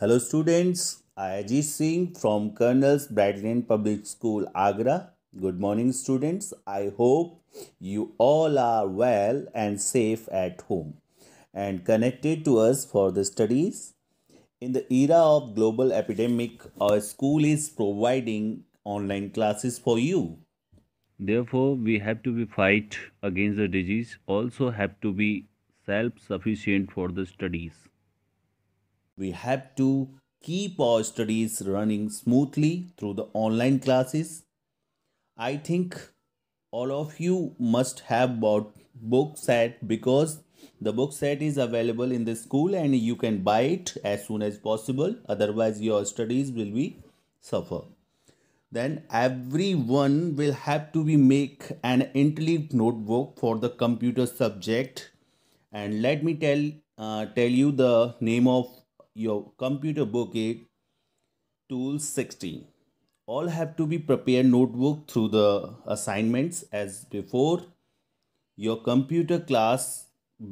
Hello students, I Ajit Singh from Colonel's Brighton Public School, Agra. Good morning students. I hope you all are well and safe at home and connected to us for the studies. In the era of global epidemic, our school is providing online classes for you. Therefore, we have to be fight against the disease, also have to be self-sufficient for the studies we have to keep our studies running smoothly through the online classes. I think all of you must have bought book set because the book set is available in the school and you can buy it as soon as possible otherwise your studies will be suffer then everyone will have to be make an interleaved notebook for the computer subject and let me tell uh, tell you the name of your computer bucket tool 16 all have to be prepared notebook through the assignments as before your computer class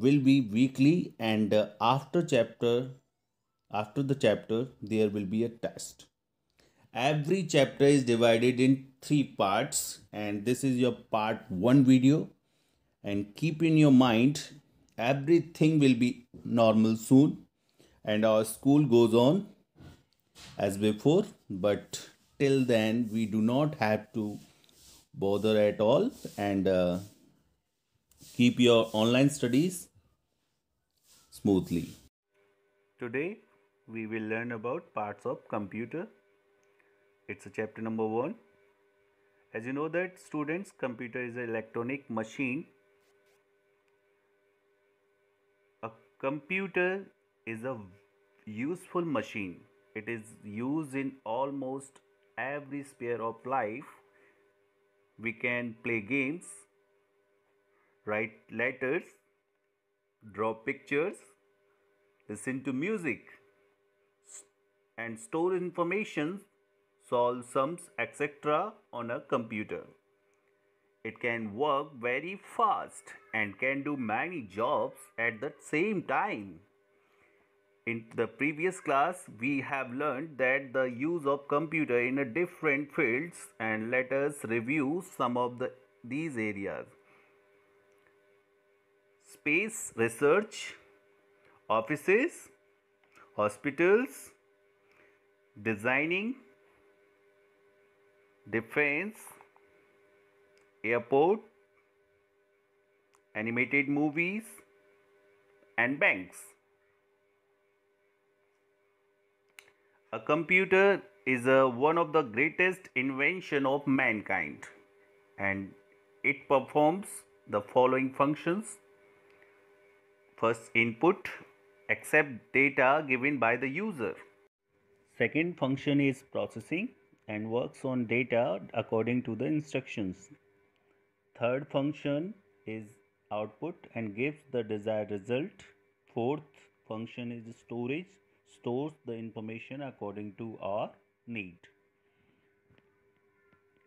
will be weekly and uh, after chapter after the chapter there will be a test every chapter is divided in three parts and this is your part one video and keep in your mind everything will be normal soon and our school goes on as before but till then we do not have to bother at all and uh, keep your online studies smoothly today we will learn about parts of computer it's a chapter number 1 as you know that students computer is an electronic machine a computer is a useful machine. It is used in almost every sphere of life. We can play games, write letters, draw pictures, listen to music, and store information, solve sums, etc. on a computer. It can work very fast and can do many jobs at the same time. In the previous class, we have learned that the use of computer in a different fields and let us review some of the, these areas. Space research, offices, hospitals, designing, defense, airport, animated movies and banks. A computer is a, one of the greatest invention of mankind and it performs the following functions first input accept data given by the user second function is processing and works on data according to the instructions third function is output and gives the desired result fourth function is storage stores the information according to our need.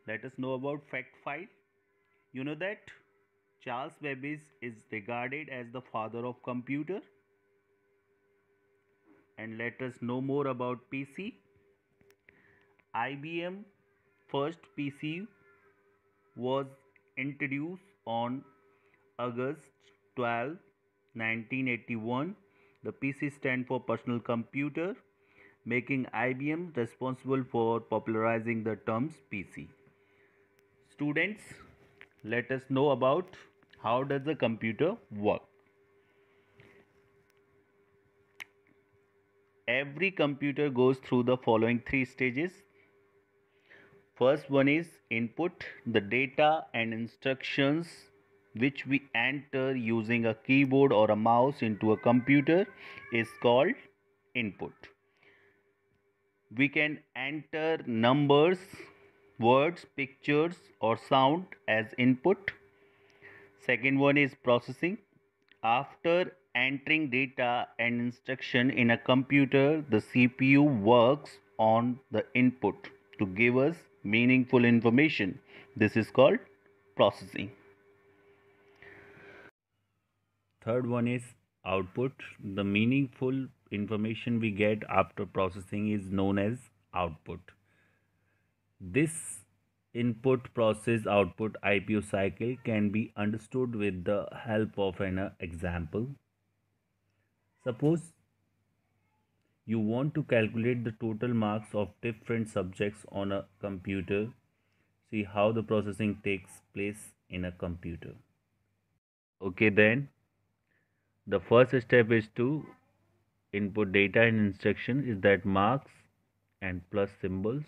Let us know about fact file. You know that Charles Babbage is regarded as the father of computer. And let us know more about PC. IBM first PC was introduced on August 12, 1981 the PC stands for personal computer, making IBM responsible for popularizing the terms PC. Students, let us know about how does the computer work. Every computer goes through the following three stages. First one is input, the data and instructions which we enter using a keyboard or a mouse into a computer is called input. We can enter numbers, words, pictures or sound as input. Second one is processing. After entering data and instruction in a computer, the CPU works on the input to give us meaningful information. This is called processing third one is output the meaningful information we get after processing is known as output this input process output ipo cycle can be understood with the help of an example suppose you want to calculate the total marks of different subjects on a computer see how the processing takes place in a computer okay then the first step is to input data and instruction is that marks and plus symbols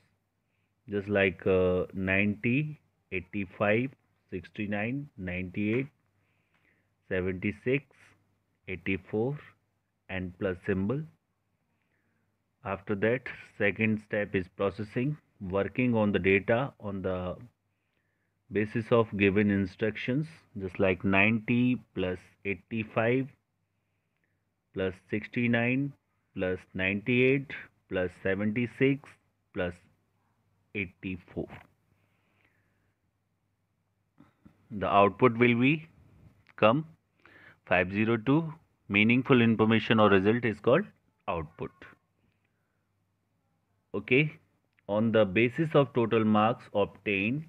just like uh, 90 85 69 98 76 84 and plus symbol after that second step is processing working on the data on the basis of given instructions just like 90 plus 85 plus 69 plus 98 plus 76 plus 84. The output will be come 502 meaningful information or result is called output. Okay. On the basis of total marks obtained,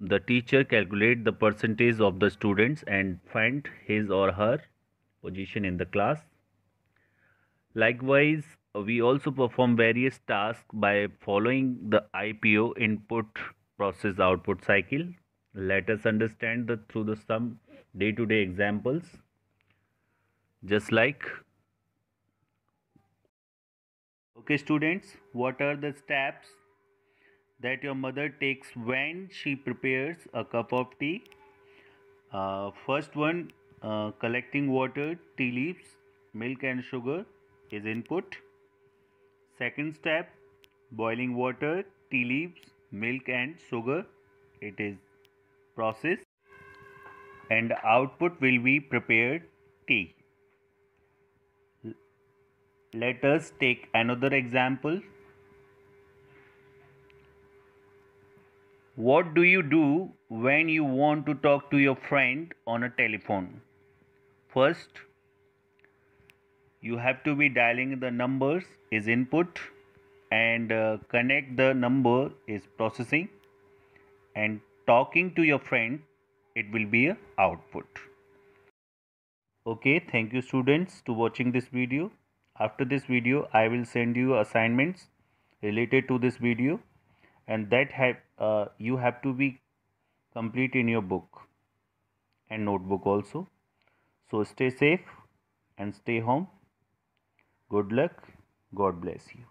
the teacher calculate the percentage of the students and find his or her position in the class Likewise, we also perform various tasks by following the IPO input process output cycle. Let us understand that through the some day-to-day examples. Just like okay students, what are the steps that your mother takes when she prepares a cup of tea? Uh, first one, uh, collecting water, tea leaves, milk and sugar is input. Second step boiling water, tea leaves, milk and sugar. It is process and output will be prepared tea. Let us take another example. What do you do when you want to talk to your friend on a telephone? First, you have to be dialing the numbers is input and uh, connect the number is processing and talking to your friend it will be a output okay thank you students to watching this video after this video i will send you assignments related to this video and that have uh, you have to be complete in your book and notebook also so stay safe and stay home Good luck. God bless you.